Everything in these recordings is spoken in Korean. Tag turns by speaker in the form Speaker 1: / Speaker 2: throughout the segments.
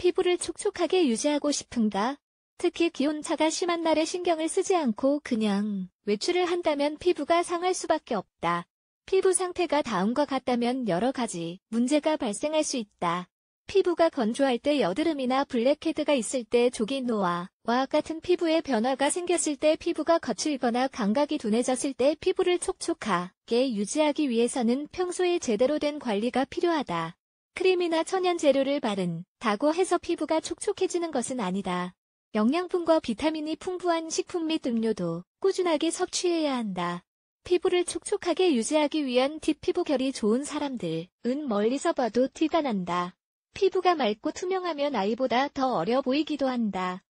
Speaker 1: 피부를 촉촉하게 유지하고 싶은가? 특히 기온차가 심한 날에 신경을 쓰지 않고 그냥 외출을 한다면 피부가 상할 수밖에 없다. 피부 상태가 다음과 같다면 여러 가지 문제가 발생할 수 있다. 피부가 건조할 때 여드름이나 블랙헤드가 있을 때 조기 노화와 같은 피부에 변화가 생겼을 때 피부가 거칠거나 감각이 둔해졌을 때 피부를 촉촉하게 유지하기 위해서는 평소에 제대로 된 관리가 필요하다. 크림이나 천연 재료를 바른 다고 해서 피부가 촉촉해지는 것은 아니다. 영양분과 비타민이 풍부한 식품 및 음료도 꾸준하게 섭취해야 한다. 피부를 촉촉하게 유지하기 위한 뒷피부결이 좋은 사람들은 멀리서 봐도 티가 난다. 피부가 맑고 투명하면 아이보다 더 어려 보이기도 한다.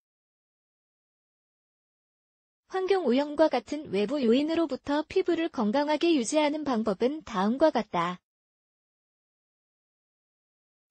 Speaker 1: 환경 오염과 같은 외부 요인으로부터 피부를 건강하게 유지하는 방법은 다음과 같다.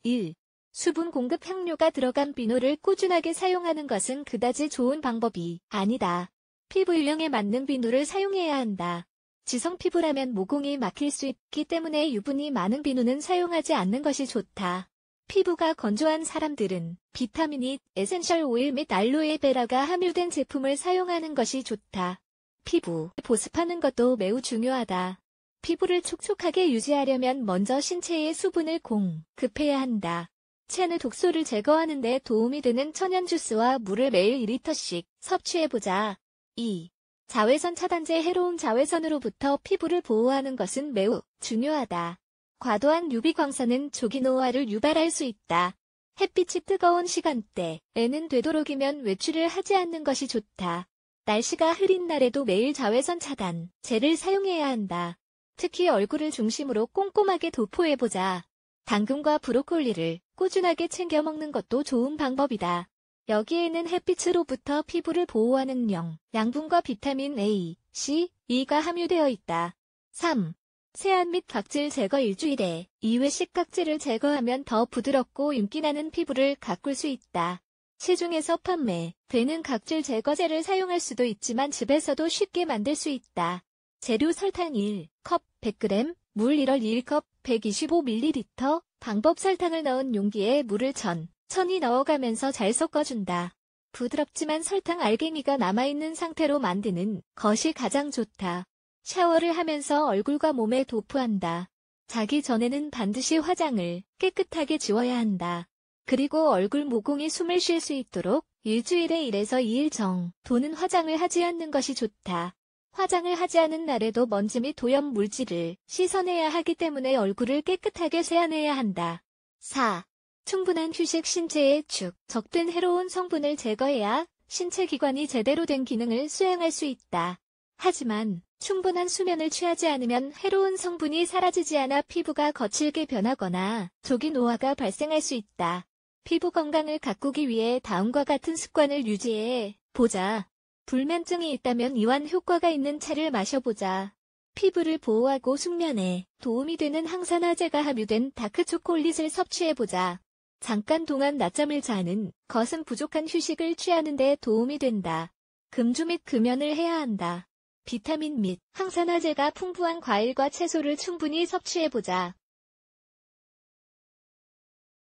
Speaker 1: 1. 수분 공급 향료가 들어간 비누를 꾸준하게 사용하는 것은 그다지 좋은 방법이 아니다. 피부 일량에 맞는 비누를 사용해야 한다. 지성 피부라면 모공이 막힐 수 있기 때문에 유분이 많은 비누는 사용하지 않는 것이 좋다. 피부가 건조한 사람들은 비타민이 에센셜 오일 및 알로에베라가 함유된 제품을 사용하는 것이 좋다. 피부 보습하는 것도 매우 중요하다. 피부를 촉촉하게 유지하려면 먼저 신체의 수분을 공, 급해야 한다. 체내 독소를 제거하는 데 도움이 되는 천연 주스와 물을 매일 2리터씩 섭취해보자. 2. 자외선 차단제 해로운 자외선으로부터 피부를 보호하는 것은 매우 중요하다. 과도한 유비광선은 조기 노화를 유발할 수 있다. 햇빛이 뜨거운 시간대에는 되도록이면 외출을 하지 않는 것이 좋다. 날씨가 흐린 날에도 매일 자외선 차단, 제를 사용해야 한다. 특히 얼굴을 중심으로 꼼꼼하게 도포해보자. 당근과 브로콜리를 꾸준하게 챙겨 먹는 것도 좋은 방법이다. 여기에는 햇빛으로부터 피부를 보호하는 영, 양분과 비타민 A, C, E가 함유되어 있다. 3. 세안 및 각질 제거 일주일에 2회씩 각질을 제거하면 더 부드럽고 윤기나는 피부를 가꿀 수 있다. 시중에서 판매되는 각질 제거제를 사용할 수도 있지만 집에서도 쉽게 만들 수 있다. 재료 설탕 1, 컵 100g, 물 1월 1컵 125ml, 방법 설탕을 넣은 용기에 물을 천, 천이 넣어가면서 잘 섞어준다. 부드럽지만 설탕 알갱이가 남아있는 상태로 만드는 것이 가장 좋다. 샤워를 하면서 얼굴과 몸에 도포한다. 자기 전에는 반드시 화장을 깨끗하게 지워야 한다. 그리고 얼굴 모공이 숨을 쉴 수 있도록 일주일에 1에서 2일 정도는 화장을 하지 않는 것이 좋다. 화장을 하지 않은 날에도 먼지 및 도염 물질을 씻어내야 하기 때문에 얼굴을 깨끗하게 세안해야 한다. 4. 충분한 휴식 신체의 축, 적된 해로운 성분을 제거해야 신체 기관이 제대로 된 기능을 수행할 수 있다. 하지만 충분한 수면을 취하지 않으면 해로운 성분이 사라지지 않아 피부가 거칠게 변하거나 조기 노화가 발생할 수 있다. 피부 건강을 가꾸기 위해 다음과 같은 습관을 유지해 보자. 불면증이 있다면 이완 효과가 있는 차를 마셔보자. 피부를 보호하고 숙면에 도움이 되는 항산화제가 함유된 다크 초콜릿을 섭취해보자. 잠깐 동안 낮잠을 자는 것은 부족한 휴식을 취하는 데 도움이 된다. 금주 및 금연을 해야 한다. 비타민 및 항산화제가 풍부한 과일과 채소를 충분히 섭취해보자.